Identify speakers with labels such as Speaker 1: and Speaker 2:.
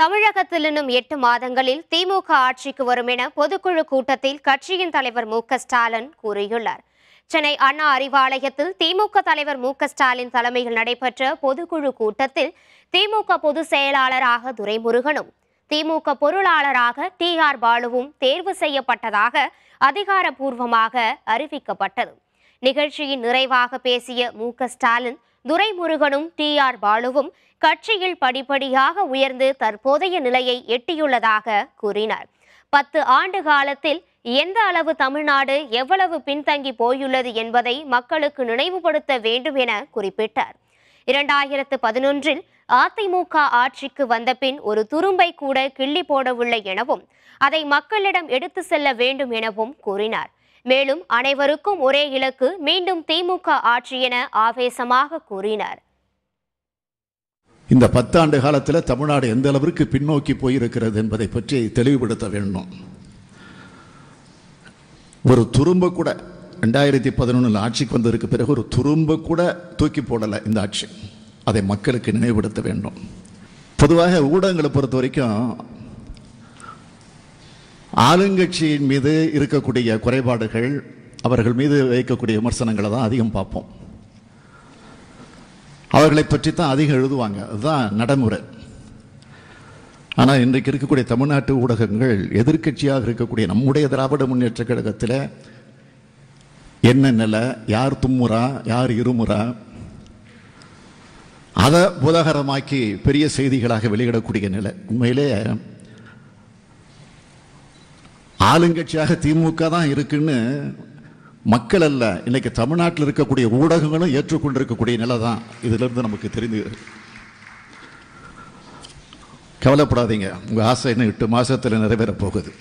Speaker 1: தமிழகத்தில் இன்னும் எட்டு மாதங்களில் திமுக ஆட்சிக்கு வரும் என பொதுக்குழு கூட்டத்தில் கட்சியின் தலைவர் மு ஸ்டாலின் கூறியுள்ளார் சென்னை அண்ணா அறிவாலயத்தில் திமுக தலைவர் மு ஸ்டாலின் தலைமையில் நடைபெற்ற பொதுக்குழு கூட்டத்தில் திமுக பொதுச் செயலாளராக துரைமுருகனும் திமுக பொருளாளராக டி ஆர் பாலுவும் தேர்வு செய்யப்பட்டதாக அதிகாரப்பூர்வமாக அறிவிக்கப்பட்டது நிகழ்ச்சியின் நிறைவாக பேசிய மு ஸ்டாலின் துரைமுருகனும் டி ஆர் பாலுவும் கட்சியில் படிப்படியாக உயர்ந்து தற்போதைய நிலையை எட்டியுள்ளதாக கூறினார் பத்து ஆண்டு காலத்தில் எந்த அளவு தமிழ்நாடு எவ்வளவு பின்தங்கி போயுள்ளது என்பதை மக்களுக்கு நினைவுபடுத்த வேண்டும் என குறிப்பிட்டார் இரண்டாயிரத்து பதினொன்றில் அதிமுக ஆட்சிக்கு வந்தபின் ஒரு துரும்பை கூட கிள்ளி போடவில்லை எனவும் அதை மக்களிடம் எடுத்து செல்ல வேண்டும் எனவும் கூறினார் மேலும் அனைவருக்கும் ஒரே இலக்கு மீண்டும் திமுக ஆட்சி என ஆவேசமாக கூறினார்
Speaker 2: இந்த பத்தாண்டு காலத்தில் தமிழ்நாடு எந்த அளவிற்கு பின்னோக்கி போயிருக்கிறது என்பதை பற்றி தெளிவுபடுத்த வேண்டும் ஒரு துரும்ப கூட ரெண்டாயிரத்தி பதினொன்றில் ஆட்சிக்கு வந்ததற்கு பிறகு ஒரு துரும்ப கூட தூக்கி போடலை இந்த ஆட்சி அதை மக்களுக்கு நினைவுபடுத்த வேண்டும் பொதுவாக ஊடகங்களை பொறுத்த வரைக்கும் ஆளுங்கட்சியின் மீது இருக்கக்கூடிய குறைபாடுகள் அவர்கள் மீது வைக்கக்கூடிய விமர்சனங்களை தான் அதிகம் பார்ப்போம் அவர்களை பற்றி தான் அதிகம் எழுதுவாங்க அதுதான் நடைமுறை ஆனால் இன்றைக்கு இருக்கக்கூடிய தமிழ்நாட்டு ஊடகங்கள் எதிர்கட்சியாக இருக்கக்கூடிய நம்முடைய திராவிட முன்னேற்ற கழகத்தில் என்ன நிலை யார் தும்முறா யார் இருமுறா அதை உதாகரமாக்கி பெரிய செய்திகளாக வெளியிடக்கூடிய நிலை உண்மையிலே ஆளுங்கட்சியாக திமுக தான் இருக்குன்னு மக்கள் அல்ல இன்னைக்கு தமிழ்நாட்டில் இருக்கக்கூடிய ஊடகங்களும் ஏற்றுக்கொண்டிருக்கக்கூடிய நிலை தான் இதிலிருந்து நமக்கு தெரிந்து கவலைப்படாதீங்க உங்கள் ஆசை இன்னும் எட்டு மாதத்தில் நிறைவேற போகுது